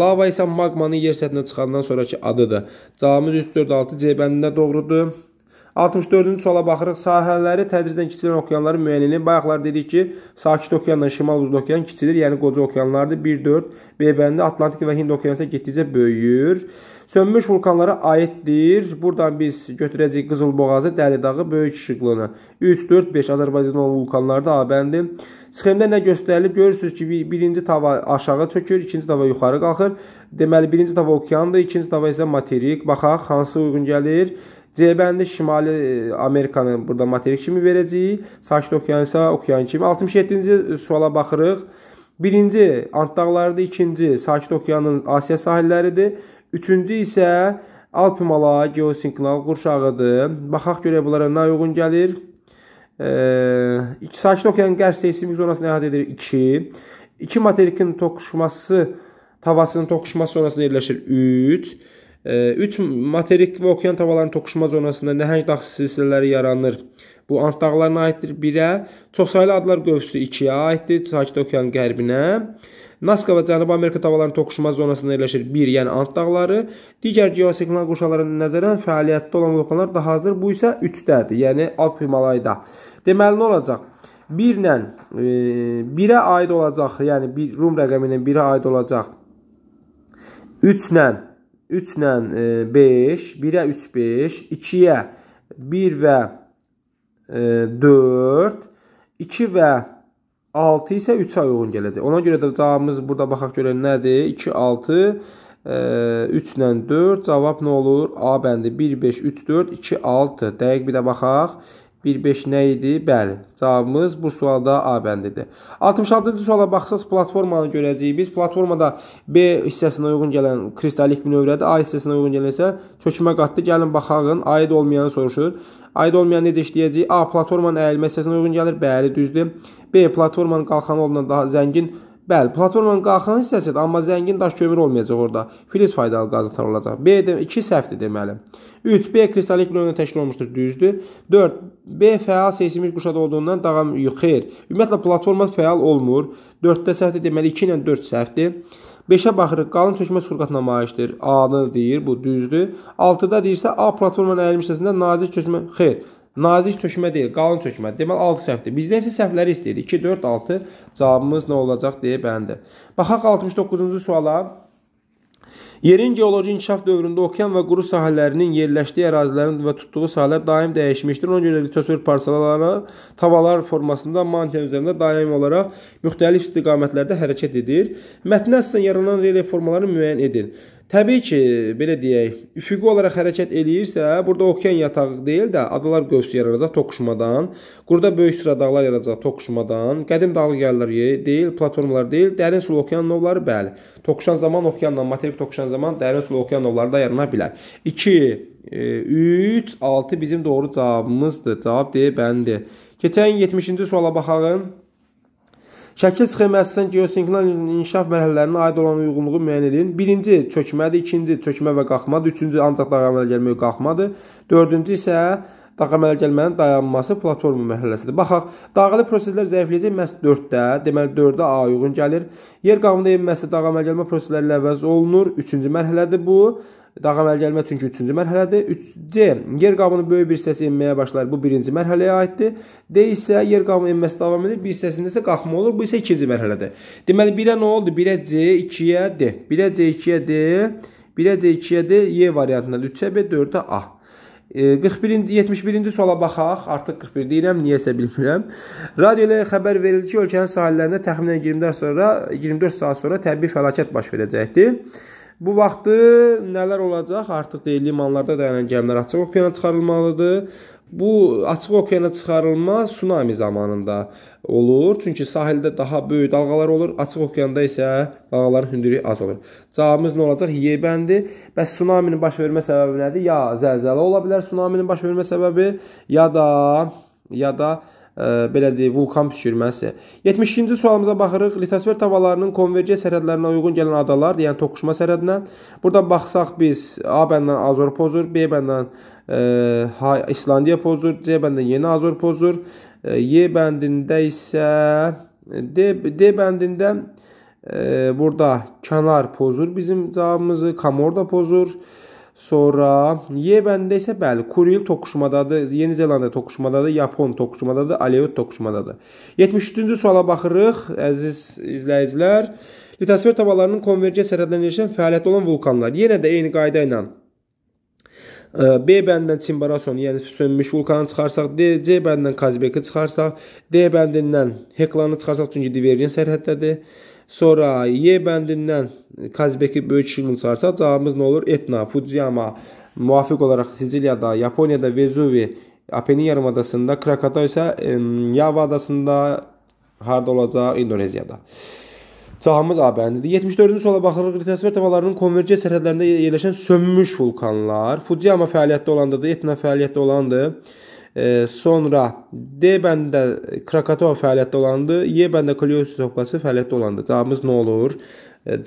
Speaker 1: Lava isə magmanın yer səthinə çıxandan sonraki adıdır. Cavabımız 3, 4, 6 C bəndində doğrudur. 64-cü suala baxırıq. Sahəlləri tədricdən kiçilən okeanların müəyyənini bayaqlar dedik ki, Sakit okeandan Şimal Buzlu okean kiçilir, yəni qoca okeanlardır. 1-4 B bəndi Atlantik və Hind okeanı isə getdikcə böyüyür. Sönmüş vulkanlara aiddir. Buradan biz götürəcəyik Qızılboğazı, Dəli dağı, Böyük Işıqlını. 3 4 5 Azərbaycanın vulkanlarda A bəndi. Sxemdə nə göstərilib? Görürsüz ki, birinci tava aşağı çökür, ikinci tava yuxarı qalxır. Deməli, birinci tava okeandır, ikinci tava isə materik. Baxaq, hansı uyğun gəlir? C bəndi Şimali e, Amerikanı burada materik kimi verəcəyik. Sakit okean isə okean kimi. 67-ci suala baxırıq. Birinci Ant dağlarıdır, ikinci Sakit okeanın Asiya sahilləridir, üçüncü isə Alpimala geosinklinal qurşağıdır. Baxaq görək bunlara nə uyğun gəlir. E, Sakit okeanın qərb seismik zonasını əhatə edir 2. 2 materikin toqquşması, tavasının toqquşması zonasında yerləşir 3. 3 materik və okean tavalarının toqquşma zonasında nəhəng dağ silsilələri yaranır. Bu Ant dağlarına aiddir 1-ə, çoxsaylı adlar qövsü 2-yə aiddir, Sakit okeanın qərbinə. Naska və Cənubi Amerika tavalarının toqquşma zonasında yerləşir 1, yəni Ant dağları. Digər geosiklinal qurşaların nəzərən fəaliyyətdə olan vulkanlar daha azdır. Bu isə 3-dədir, yəni Alp Himalayda. Deməli nə olacaq? 1 ilə 1-ə e, aid olacaq, yəni bir Rum rəqəmi ilə 1-ə aid olacaq. 3 ilə 3 ilə 5, 1-ə 3, 5, 2-yə 1 və 4, e, 2 və 6 isə 3-ə uyğun gələcək. Ona görə də cavabımız burada baxaq görək nədir? 2, 6, 3 ilə 4, cavab nə olur? A bəndi 1, 5, 3, 4, 2, 6. Dəqiq bir də baxaq. 2, 1-5 nə idi? Bəli, cavabımız bu sualda A bəndidir. 66-cı suala baxsaq platformanı görəcəyik. Biz platformada B hissəsinə uyğun gələn kristalik növrədir, A hissəsinə uyğun gələnsə çökmə qatdı. Gəlin baxaq, aid olmayanı soruşur. Aid olmayan necə işləyəcəyik? A platformanın əyilmə hissəsinə uyğun gəlir. Bəli, düzdür. B platformanın qalxanı olduğundan daha zəngin Bəli, platformanın qalxan hissəsidir, amma zəngin daş kömür olmayacaq orada. Filiz faydalı qazıntılar olacaq. B 2 səhvdir deməli. 3 B kristallik bloyuna təşkil olunmuşdur, düzdür. 4 B fəal seismik quşada olduğundan dağa xeyr. Ümumiyyətlə platforma fəal olmur. 4-də səhvdir deməli 2 ilə 4 səhvdir. 5-ə baxırıq, qalın çökmə surqat namayişdir. A-nı deyir, bu düzdür. 6-da deyirsə A platformanın əyilmiş hissəsində nazik çökmə xeyr. Nazik çökmə deyil, qalın çökmə. Deməli 6 səhvdir. Bizdə isə səhvləri istəyirik. 2 4 6 cavabımız nə olacaq deyə bəndir. Baxaq 69-cu suala. Yerin geoloji inkişaf dövründə okean və quru sahələrinin yerləşdiyi ərazilərin və tutduğu sahələr daim dəyişmişdir. Ona görə litosfer parçaları tavalar formasında mantia üzərində daim olaraq müxtəlif istiqamətlərdə hərəkət edir. Mətnə əsasən yaranan relyef formalarını müəyyən edin. Təbii ki, belə deyək, üfüqi olaraq hərəkət eləyirsə, burada okean yatağı deyil də adalar qövsü yaranacaq toqquşmadan, qurda böyük sıra dağlar yaranacaq toqquşmadan, qədim dağlı yayları deyil, platformalar deyil, dərin sulu okean novları bəli. Toqquşan zaman okeanla, materik toqquşan zaman dərin sulu okean novları da yarana bilər. 2 3 6 bizim doğru cavabımızdır. Cavab D bəndir. Keçən 70-ci suala baxalım. Şəkil sxemasının geosinklinal inkişaf mərhələlərinə aid olan uyğunluğu müəyyən edin. Birinci çökmədir, ikinci çökmə və qalxmadır, üçüncü ancaq dağa əmələ gəlmək qalxmadır, dördüncü isə dağa əmələ gəlmənin dayanması platforma mərhələsidir. Baxaq, dağılı proseslər zəifləyəcək məhz 4-də, deməli 4-də A uyğun gəlir. Yer qabında enməsi dağa əmələ gəlmə prosesləri ilə əvəz olunur. 3-cü mərhələdir bu. Dağa əmələ gəlmə çünki 3-cü mərhələdir. 3C yer qabının böyük bir hissəsi enməyə başlayır. Bu 1-ci mərhələyə aiddir. D isə yer qabının enməsi davam edir. Bir hissəsində isə qalxma olur. Bu isə 2-ci mərhələdir. Deməli 1-ə nə oldu? 1-ə C, 2-yə D. 1-ə C, 2-yə D. 1-ə C, 2-yə D. Y variantında 3-ə B, 4-ə A. 41-ci e, 71-ci suala baxaq. Artıq 41 deyirəm, niyəsə bilmirəm. Radio ilə xəbər verilir ki, ölkənin sahillərində təxminən 24 sonra 24 saat sonra təbii fəlakət baş verəcəkdir. Bu vaxtı nələr olacaq? Artıq deyil limanlarda dayanan gəmilər açıq okeana çıxarılmalıdır. Bu açıq okeana çıxarılma sunami zamanında olur. Çünki sahildə daha böyük dalğalar olur, açıq okeanda isə dalğaların hündürlüyü az olur. Cavabımız nə olacaq? Y bəndi. Bəs sunaminin baş vermə səbəbi nədir? Ya zəlzələ ola bilər sunaminin baş vermə səbəbi, ya da ya da belə deyək, vulkan püskürməsi. 72-ci sualımıza baxırıq. Litosfer tavalarının konvergensiya sərhədlərinə uyğun gələn adalar, yəni toqquşma sərhədinə. Burada baxsaq biz A bəndən Azor pozur, B bəndən ə, İslandiya pozur, C bəndə Yeni Azor pozur, Y bəndində isə D, D bəndində ə, burada Kənar pozur bizim cavabımızı, Komor da pozur. Sonra Yeməndə isə bəli, Kuril toqquşmadadır, Yeni Zelandiya toqquşmadadır, Yapon toqquşmadadır, Aleut toqquşmadadır. 73-cü suala baxırıq, əziz izləyicilər. Litosfer tavanlarının konvergiya sərhədlərinə fəaliyyətdə olan vulkanlar yenə də eyni qayda ilə e, B bəndindən Çimbarason, yəni sönmüş vulkanı çıxarsaq, D, C bəndindən Kazbeki çıxarsaq, D bəndindən Heklanı çıxarsaq, çünki divergen sərhəddədir. Sonra Y bəndindən Kazbeki böyük işğın çıxarsa cavabımız nə olur? Etna, Fujiyama, müvafiq olaraq Siciliyada, Yaponiyada Vezuvi, Apenin yarımadasında, Krakata isə e, Yava adasında, harda olacaq? İndoneziyada. Cavabımız A bəndidir. 74-cü suala baxırıq. Litosfer tavalarının konvergensiya sərhədlərində yerləşən sönmüş vulkanlar. Fujiyama fəaliyyətdə olandır, Etna fəaliyyətdə olandır. Sonra D bəndə Krakatov fəaliyyətdə olandı, Y bəndə Klios Sopkası fəaliyyətdə olandı. Cavabımız nə olur?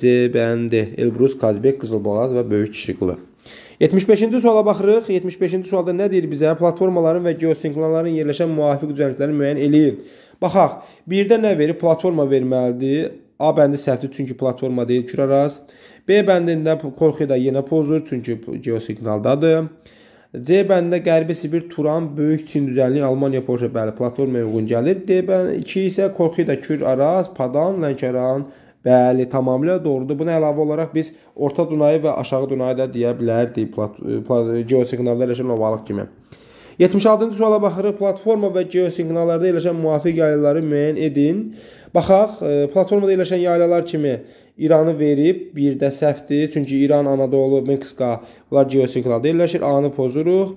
Speaker 1: C bəndi Elbrus Kazbek Qızılboğaz və Böyük Kişiqlı. 75-ci suala baxırıq. 75-ci sualda nə deyir bizə? Platformaların və geosinkronların yerləşən müvafiq düzənlikləri müəyyən eləyin. Baxaq, birdə nə verir? Platforma verməlidir. A bəndi səhvdir, çünki platforma deyil kür araz. B bəndində Kolxida yenə pozur, çünki geosignaldadır. C bəndində Qərbi Sibir, Turan, Böyük Çin düzənliyi, Almaniya, Polşa bəli platformaya uyğun gəlir. D bənd 2 isə Korxida, Kür, Araz, Padan, Lənkəran, Bəli, tamamilə doğrudur. Buna əlavə olaraq biz Orta Dunayı və Aşağı Dunayı da deyə bilərdik e, e, geosignallar eləşən ovalıq kimi. 76-cı suala baxırıq. Platforma və geosignallarda eləşən müvafiq yaylaları müəyyən edin. Baxaq, e, platformada eləşən yaylalar kimi İranı verib, bir də səhvdir. Çünki İran, Anadolu, Meksika, bunlar geosinkralda yerləşir. A-nı pozuruq.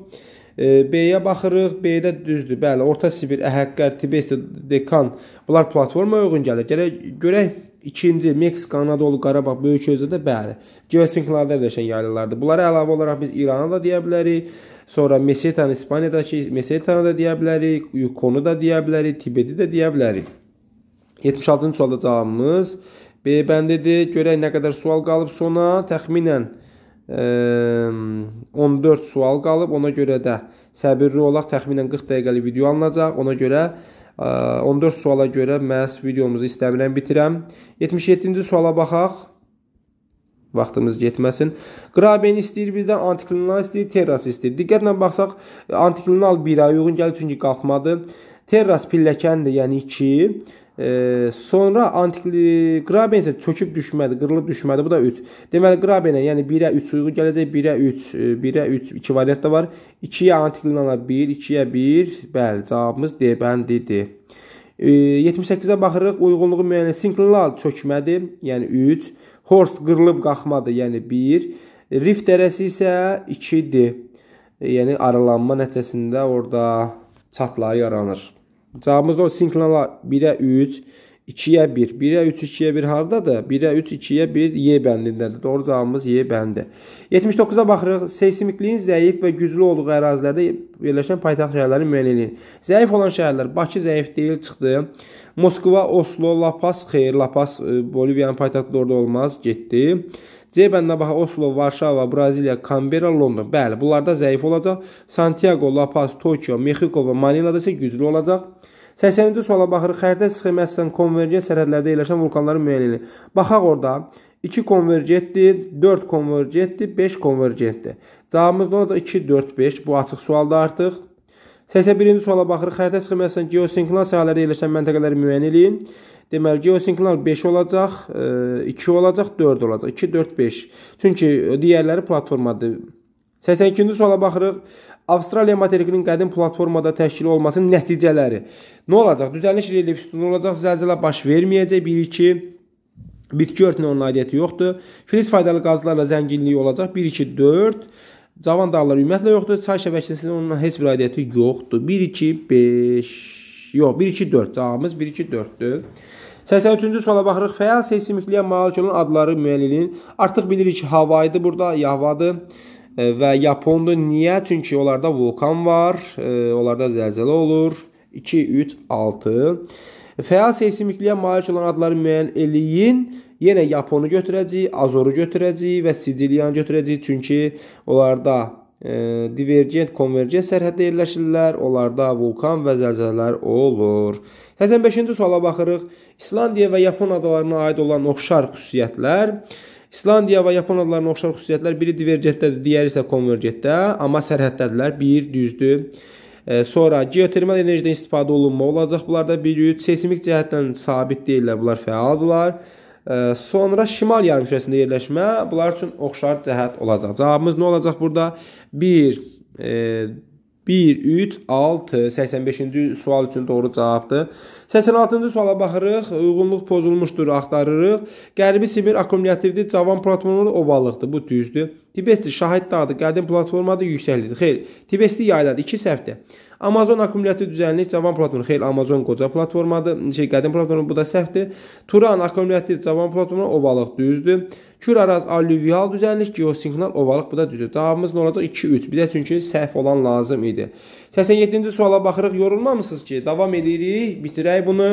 Speaker 1: E, B-yə baxırıq. B-də düzdür. Bəli, Orta Sibir, Əhəqqər, Tibet, Dekan bunlar platformaya uyğun gəlir. Gərək görək İkinci Meksika, Anadolu, Qarabağ, Böyük Özədə bəli. Geosinkralda yerləşən yaylalardır. Bunlara əlavə olaraq biz İranı da deyə bilərik. Sonra Mesetanı İspaniyadakı Mesetanı da deyə bilərik, Yukonu da deyə bilərik, Tibeti də deyə bilərik. 76-cı sualda cavabımız B bəndidir. Görək nə qədər sual qalıb sona. Təxminən ə, 14 sual qalıb. Ona görə də səbirli olaq. Təxminən 40 dəqiqəlik video alınacaq. Ona görə ə, 14 suala görə məhz videomuzu istəmirəm bitirəm. 77-ci suala baxaq. Vaxtımız getməsin. Qraben istəyir bizdən, antiklinal istəyir, terras istəyir. Diqqətlə baxsaq, antiklinal 1-ə uyğun gəlir çünki qalxmadı. Terras pilləkəndir, yəni 2. E, sonra antikli Qraben isə çöküb düşmədi, qırılıb düşmədi. Bu da 3. Deməli Qrabenə, yəni 1-ə 3 uyğun gələcək. 1-ə 3, 1-ə 3 iki variant da var. 2-yə antiklinana 1, 2-yə 1. Bəli, cavabımız D bəndidir. E, 78-ə baxırıq. Uyğunluğu müəyyən sinklinal çökmədi, yəni 3. Horst qırılıb qalxmadı, yəni 1. Rif dərəsi isə 2-dir. E, yəni aralanma nəticəsində orada çatlar yaranır. Cavabımızda o sinkronla 1-ə 3, 2-yə 1. 1-ə 3, 2-yə 1 hardadır? 1-ə 3, 2-yə 1 Y bəndindədir. Doğru cavabımız Y bəndi. 79-a baxırıq. Seismikliyin zəif və güclü olduğu ərazilərdə yerləşən paytaxt şəhərləri müəyyən edin. Zəif olan şəhərlər Bakı zəif deyil, çıxdı. Moskva, Oslo, La Paz, xeyr, La Paz e, Boliviyanın paytaxtı orada olmaz, getdi. Cebənnəbaha, Oslo, Varşava, Braziliya, Kambera, London. Bəli, bunlarda zəif olacaq. Santiago, La Paz, Tokio, Mexiko və Manilada isə güclü olacaq. 80-ci suala baxırıq. Xəritə sxeməsindən konvergen sərhədlərdə yerləşən vulkanların müəyyənliyi. Baxaq orada 2 konvergentdir, 4 konvergentdir, 5 konvergentdir. Cavabımız nə olacaq? 2 4 5. Bu açıq sualdır artıq. 81-ci suala baxırıq. Xəritə sxeməsindən geosinkron sahələrdə yerləşən məntəqələri müəyyən eləyin. Deməli geosinklinal 5 olacaq, 2 e, olacaq, 4 olacaq. 2 4 5. Çünki digərləri platformadır. 82-ci suala baxırıq. Avstraliya materikinin qədim platformada təşkil olmasının nəticələri. Nə olacaq? Düzəliş relyef sütunu olacaq, zəlzələ baş verməyəcək. 1 2 Bitki örtünün onun aidiyyəti yoxdur. Filiz faydalı qazlarla zənginliyi olacaq. 1 2 4 Cavan dağlar ümumiyyətlə yoxdur. Çay şəbəkəsində onun heç bir aidiyyəti yoxdur. 1 2 5 Yox, 1 2 4 cavabımız 1 2 4-dür. 83-cü suala baxırıq. Fəal seysmikliyə malik olan adları müəllinin artıq bilirik ki, Havaydı burada, Yahvadır e, və Yapondur. Niyə? Çünki onlarda vulkan var, e, onlarda zəlzələ olur. 2, 3, 6. Fəal seysmikliyə malik olan adları müəyyən eləyin. Yenə Yaponu götürəcəyik, Azoru götürəcəyik və Siciliyanı götürəcəyik. Çünki onlarda e, divergent, konvergent sərhəddə yerləşirlər. Onlarda vulkan və zəlzələlər olur. 85-ci suala baxırıq. İslandiya və Yapon adalarına aid olan oxşar xüsusiyyətlər İslandiya və Yapon adalarına oxşar xüsusiyyətlər biri divergentdədir, digəri isə konvergentdə, amma sərhəddədirlər. Bir düzdür. E, sonra geotermal enerjidən istifadə olunma olacaq. Bunlarda bir üç seismik cəhətdən sabit deyillər, bunlar fəaldırlar. E, sonra şimal yarımkürəsində yerləşmə bunlar üçün oxşar cəhət olacaq. Cavabımız nə olacaq burada? 1 1, 3, 6, 85-ci sual üçün doğru cavabdır. 86-cı suala baxırıq. Uyğunluq pozulmuşdur, axtarırıq. Qərbi Sibir akkumulyativdir, cavan platformalı ovallıqdır. Bu düzdür. Tibesti Şahid dağıdır, qədim platformadır, yüksəklidir. Xeyr, Tibesti yayladır, 2 səhvdir. Amazon akkumulyativ düzənlik cavan platforma, xeyr Amazon qoca platformadır. Şey qədim platforma bu da səhvdir. Turan akkumulyativ cavan platforma ovalıq düzdür. Küraraz alüvial düzənlik, geosinkronal ovalıq bu da düzdür. Cavabımız nə olacaq? 2 3. Bir də çünki səhv olan lazım idi. 87-ci suala baxırıq. Yorulmamısınız ki? Davam edirik. Bitirək bunu.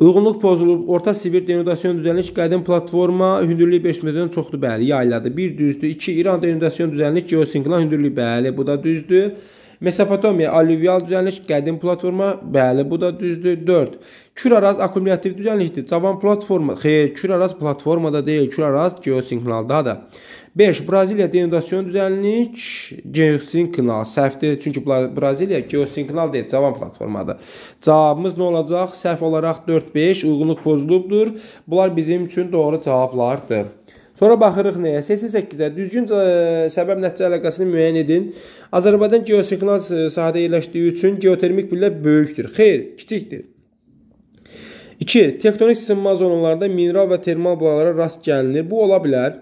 Speaker 1: Uyğunluq pozulub, orta Sibir denudasiyon düzənlik qədim platforma hündürlüyü 5 metrdən çoxdur, bəli, yayladı. 1 düzdür, 2 İran denudasiyon düzənlik geosinklan hündürlüyü, bəli, bu da düzdür. Mesopotamiya alüvial düzənlik, qədim platforma, bəli, bu da düzdür. 4. Küraraz akkumulyativ düzənlikdir. Cavan platforma, xeyr, Küraraz platformada deyil, Küraraz geosinklonaldadır. 5. Braziliya denudasiyon düzənlik geosinklonal səhvdir. Çünki Braziliya geosinklonal deyil, cavan platformadır. Cavabımız nə olacaq? Səhv olaraq 4-5 uyğunluq pozulubdur. Bunlar bizim üçün doğru cavablardır. Sonra baxırıq nəyə? 88-də düzgün e, səbəb nəticə əlaqəsini müəyyən edin. Azərbaycan geosiklinal e, sahədə yerləşdiyi üçün geotermik küllə böyükdür. Xeyr, kiçikdir. 2. Tektonik sınma zonalarında mineral və termal bulaqlara rast gəlinir. Bu ola bilər.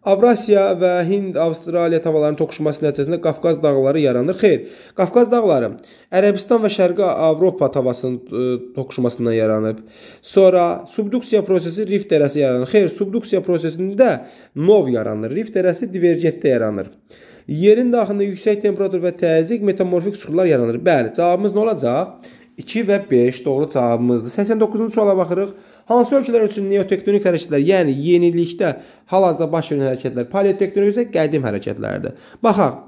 Speaker 1: Avrasiya və Hind-Avstraliya tavalarının toqquşması nəticəsində Qafqaz dağları yaranır. Xeyr, Qafqaz dağları Ərəbistan və Şərqi Avropa tavasının e, toqquşmasından yaranıb. Sonra subduksiya prosesi rift dərəsi yaranır. Xeyr, subduksiya prosesində nov yaranır. Rift dərəsi divergentdə yaranır. Yerin daxilində yüksək temperatur və təzyiq metamorfik süxurlar yaranır. Bəli, cavabımız nə olacaq? 2 və 5 doğru cavabımızdır. 89-cu suala baxırıq. Hansı ölkələr üçün neotektonik hərəkətlər, yəni yenilikdə hal-hazırda baş verən hərəkətlər paleotektonik isə qədim hərəkətlərdir. Baxaq.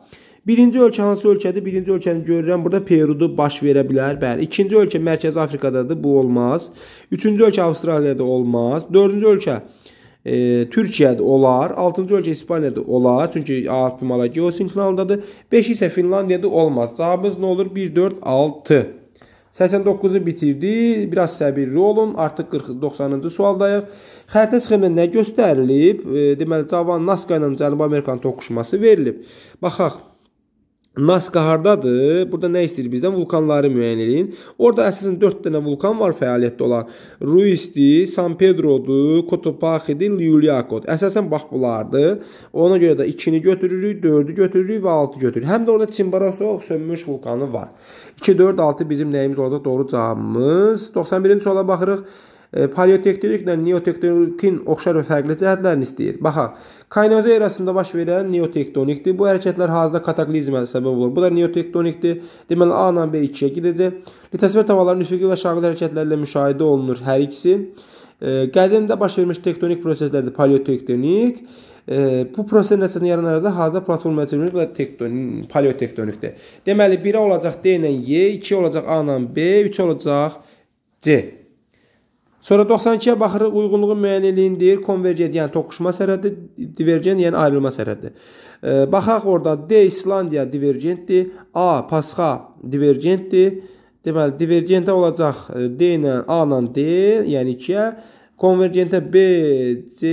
Speaker 1: Birinci ölkə hansı ölkədir? Birinci ölkəni görürəm. Burada Perudur, baş verə bilər. Bəli. İkinci ölkə Mərkəzi Afrikadadır. Bu olmaz. Üçüncü ölkə Avstraliyada olmaz. Dördüncü ölkə e, Türkiyədə olar, 6-cı ölkə İspaniyada olar, çünki Alp Malageosin kanalındadır. 5 isə Finlandiyada olmaz. Cavabımız nə olur? 1 4 6. 89-u bitirdi. Biraz səbirli olun. Artıq 90-cı sualdayıq. Xəritə sxemində nə göstərilib? E, deməli, Cavan Naska ilə Cənubi Amerikan toqquşması verilib. Baxaq. NASCAR-dadır. Burada nə istəyir bizdən? Vulkanları müəyyən edin. Orada əsasən 4 dənə vulkan var fəaliyyətdə olan. Ruisdi, San Pedrodu, Cotopaxidi, Liuliakod. Əsasən bax bunlardır. Ona görə də 2-ni götürürük, 4-ü götürürük və 6-ı götürürük. Həm də orada Chimborazo sönmüş vulkanı var. 2, 4, 6 bizim nəyimiz olacaq? Doğru cavabımız. 91-ci suala baxırıq paleotektoniklə neotektonikin oxşar və fərqli cəhətlərini istəyir. Baxaq, kainoz erasında baş verən neotektonikdir. Bu hərəkətlər hazırda kataklizmə səbəb olur. Bu da neotektonikdir. Deməli A ilə B ikiyə gedəcək. Litosfer tavaların üfüqi və şaqil hərəkətlərlə müşahidə olunur hər ikisi. Qədimdə baş vermiş tektonik proseslərdir paleotektonik. E, bu proses nəticəsində yaranan da hazırda platformaya çevrilir və tektonik, paleotektonikdir. Deməli 1-ə olacaq D ilə Y, 2 olacaq A ilə B, 3 olacaq C. Sonra 92-yə baxırıq uyğunluğun müəyyənliyini deyir, konvergent, yəni toqquşma sərhədi, divergent, yəni ayrılma sərhədi. Baxaq orada D İslandiya divergentdir, A Pasxa divergentdir. Deməli divergentə olacaq e, D ilə A ilə D, yəni 2-yə, konvergentə B, C,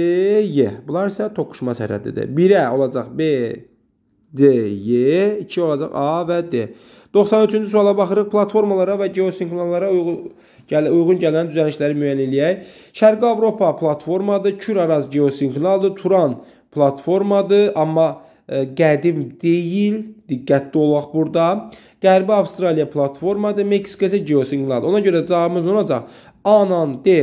Speaker 1: Y. Bunlar isə toqquşma sərhədidir. 1-ə olacaq B, D, Y, 2 olacaq A və D. 93-cü suala baxırıq. Platformalara və geosinkronlara uyğun gəl uyğun gələn düzəlişləri müəyyən eləyək. Şərqi Avropa platformadır, Kür Araz geosinxronaldır, Turan platformadır, amma e, qədim deyil, diqqətli olaq burada. Qərbi Avstraliya platformadır, Meksika isə geosinxronaldır. Ona görə cavabımız nə olacaq? A-nan D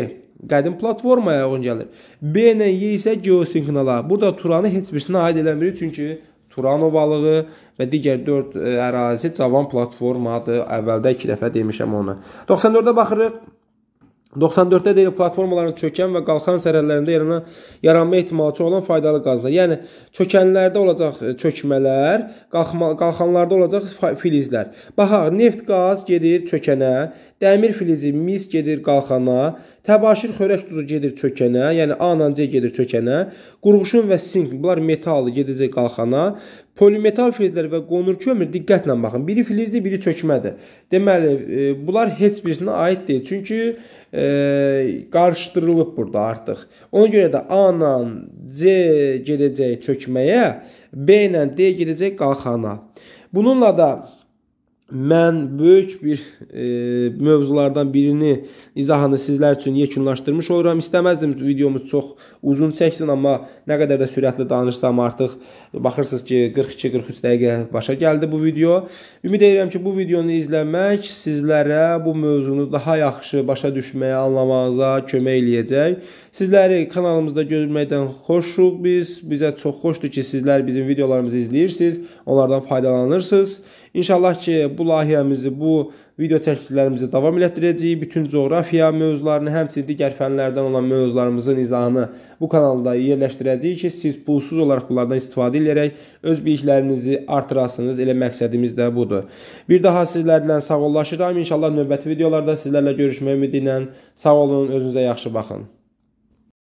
Speaker 1: qədim platformaya uyğun gəlir. B ilə Y isə geosinxrona. Burada Turanı heç birisinə aid eləmirik, çünki Turano balığı və digər 4 e, ərazi cavan platformadır. Əvvəldə 2 dəfə demişəm onu. 94-də baxırıq. 94-də deyil platformaların çökən və qalxan sərhədlərində yarana, yaranma ehtimalı çox olan faydalı qazlar. Yəni çökənlərdə olacaq e, çökmələr, qalxma, qalxanlarda olacaq filizlər. Baxaq, neft qaz gedir çökənə, dəmir filizi, mis gedir qalxana, təbaşir xörək duzu gedir çökənə, yəni A ilə C gedir çökənə, qurğuşun və sink bunlar metal gedəcək qalxana, Polimetal filizlər və qonur kömür diqqətlə baxın. Biri filizdir, biri çökmədir. Deməli, e, bunlar heç birisinə aid deyil. Çünki ə, e, qarışdırılıb burada artıq. Ona görə də A ilə C gedəcək çökməyə, B ilə D gedəcək qalxana. Bununla da mən böyük bir e, mövzulardan birini izahını sizlər üçün yekunlaşdırmış oluram. İstəməzdim videomuz çox uzun çəksin, amma nə qədər də sürətli danışsam artıq baxırsınız ki, 42-43 dəqiqə başa gəldi bu video. Ümid edirəm ki, bu videonu izləmək sizlərə bu mövzunu daha yaxşı başa düşməyə, anlamağınıza kömək eləyəcək. Sizləri kanalımızda görməkdən xoşuq biz. Bizə çox xoşdur ki, sizlər bizim videolarımızı izləyirsiniz, onlardan faydalanırsınız. İnşallah ki, bu layihəmizi, bu video çəkililərimizi davam elətdirəcəyik. Bütün coğrafiya mövzularını, həmçinin digər fənlərdən olan mövzularımızın izahını bu kanalda yerləşdirəcəyik ki, siz pulsuz olaraq bunlardan istifadə edərək öz biliklərinizi artırasınız. Elə məqsədimiz də budur. Bir daha sizlərlə sağollaşıram. İnşallah növbəti videolarda sizlərlə görüşmək ümidi ilə sağ olun, özünüzə yaxşı baxın.